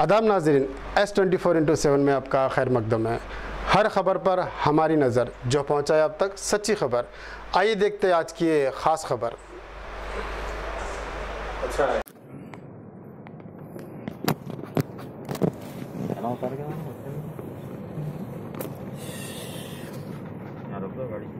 आदाब नाजरीन S twenty four into seven में आपका खैर मकदम है हर खबर पर हमारी नज़र जो पहुँचाए अब तक सच्ची खबर आइए देखते हैं आज की ये ख़ास खबर अच्छा है। गाड़ी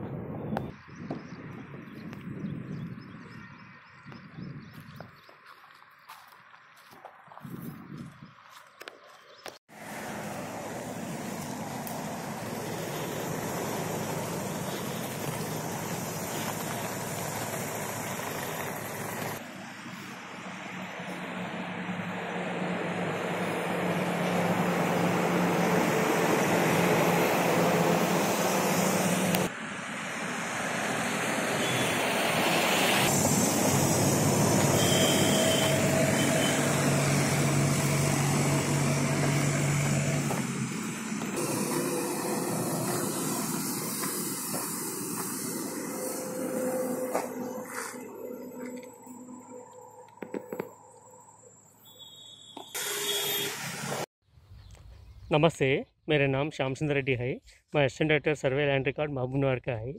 नमस्ते मेरा नाम श्याम सुंदर रेड्डी है मैं assistant director survey land record Mahbubnagar का है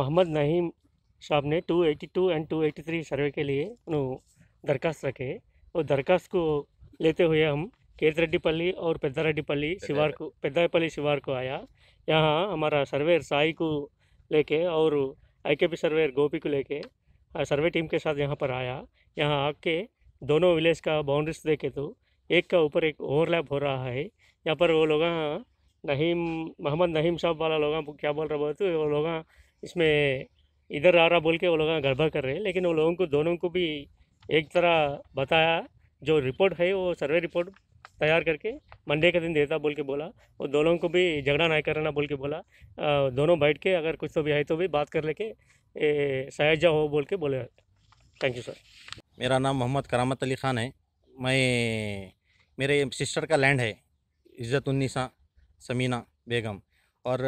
मोहम्मद नहीम साहब ने 282 एंड 283 सर्वे के लिए दरखास्त रखे और दरखास्त को लेते हुए हम रेड्डीपल्ली और रेड्डीपल्ली शिवार को पेदापल्ली शिवार को आया यहाँ हमारा सर्वेयर साई को लेके और आई के पी सर्वेयर गोपी को लेके सर्वे टीम के साथ यहाँ पर आया यहाँ आके दोनों विलेज का बाउंड्रीज देखे तो एक का ऊपर एक ओवरलैप हो रहा है यहाँ पर वो लोग नहीम मोहम्मद नहीम साहब वाला लोग क्या बोल रहे बोलते वो लोग इसमें इधर आ रहा बोल के वो लोग गड़बड़ कर रहे हैं लेकिन वो लोगों को दोनों को भी एक तरह बताया जो रिपोर्ट है वो सर्वे रिपोर्ट तैयार करके मंडे के दिन देता बोल के बोला वो दोनों को भी झगड़ा नहीं करना बोल के बोला दोनों बैठ के अगर कुछ तो भी है तो भी बात कर लेके सहजा हो बोल के बोले थैंक यू सर मेरा नाम मोहम्मद करामत अली ख़ान है मैं मेरे सिस्टर का लैंड है इज़्ज़त उन्नीसा समीना बेगम और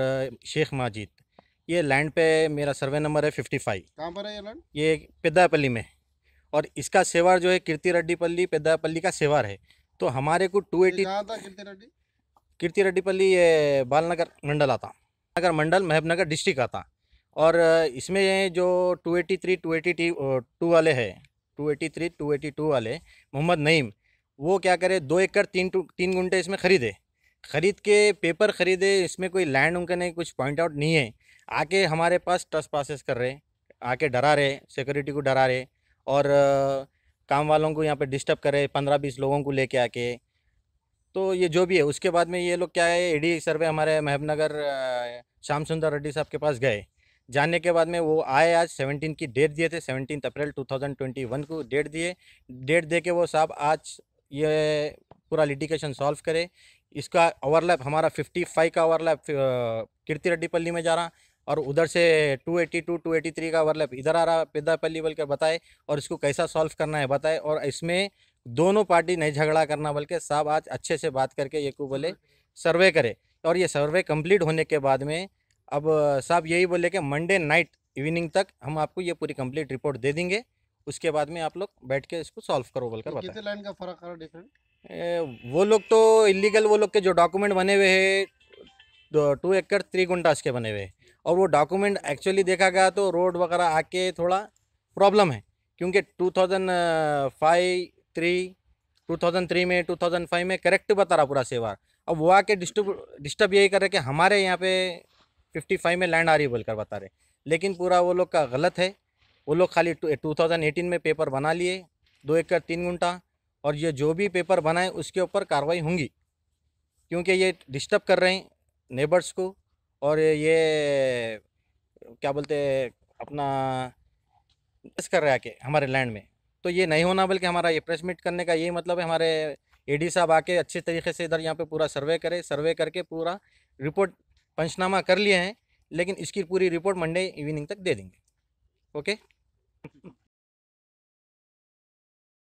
शेख माजिद ये लैंड पे मेरा सर्वे नंबर है फिफ्टी फाइव कहाँ पर है ये लैंड ये पेद्दापल्ली में और इसका सेवार जो है कीर्ति रेड्डी पल्ली पेदापल्ली का सेवार है तो हमारे को टू एटी कीर्ति रेड्डी कीर्ति रेड्डी पल्ली ये बालनगर मंडल आता नगर मंडल महबनगर डिस्ट्रिक्ट आता और इसमें जो two eighty three two eighty two वाले हैं two eighty three two eighty two वाले मोहम्मद नईम वो क्या करे दो एकड़ तीन तीन घंटे इसमें ख़रीदे ख़रीद के पेपर ख़रीदे इसमें कोई लैंड उनका नहीं कुछ पॉइंट आउट नहीं है आके हमारे पास ट्रस्ट पासिस कर रहे आके डरा रहे सिक्योरिटी को डरा रहे और आ, काम वालों को यहाँ पर डिस्टर्ब करे पंद्रह बीस लोगों को लेके आके तो ये जो भी है उसके बाद में ये लोग क्या है एडी सर्वे हमारे महबनगर श्याम सुंदर रेड्डी साहब के पास गए जाने के बाद में वो आए आज सेवनटीन की डेट दिए थे seventeen April two thousand twenty one को डेट दिए डेट दे के वो साहब आज ये पूरा लिटिकेशन सॉल्व करे इसका ओवरलैप हमारा फिफ्टी फाइव का ओवरलैप कीर्ति रेड्डीपल्ली में जा रहा और उधर से 282, 283 का ओवरलैप इधर आ रहा बोल कर बताए और इसको कैसा सॉल्व करना है बताए और इसमें दोनों पार्टी नहीं झगड़ा करना बल्कि साहब आज अच्छे से बात करके ये को बोले सर्वे करे और ये सर्वे कम्प्लीट होने के बाद में अब साहब यही बोले कि मंडे नाइट इवनिंग तक हम आपको ये पूरी कंप्लीट रिपोर्ट दे देंगे उसके बाद में आप लोग बैठ के इसको सॉल्व करो बोलकर कर तो कितने लाइन का फर्क वो लोग तो इलीगल वो लोग के जो डॉक्यूमेंट बने हुए हैं टू एकड़ थ्री गुंटास के बने हुए हैं और वो डॉक्यूमेंट एक्चुअली देखा गया तो रोड वगैरह आके थोड़ा प्रॉब्लम है क्योंकि two thousand five three two thousand three में टू थाउजेंड फाइव में करेक्ट बता रहा पूरा सेवा अब वो आके डिस्टर्ब डिस्टर्ब यही कर रहे कि हमारे यहाँ पे फिफ्टी फाइव में लैंड आ रही है बोलकर बता रहे लेकिन पूरा वो लोग का गलत है वो लोग खाली टू थाउजेंड एटीन में पेपर बना लिए दो एकड़ तीन घंटा और ये जो भी पेपर बनाए उसके ऊपर कार्रवाई होंगी क्योंकि ये डिस्टर्ब कर रहे हैं नेबर्स को और ये क्या बोलते अपना प्रेस कर रहे आके हमारे लैंड में तो ये नहीं होना बल्कि हमारा ये प्रेस मीट करने का यही मतलब है हमारे एडी साहब आके अच्छे तरीके से इधर यहाँ पे पूरा सर्वे करें सर्वे करके पूरा रिपोर्ट पंचनामा कर लिए हैं लेकिन इसकी पूरी रिपोर्ट मंडे इवनिंग तक दे देंगे ओके Thank you.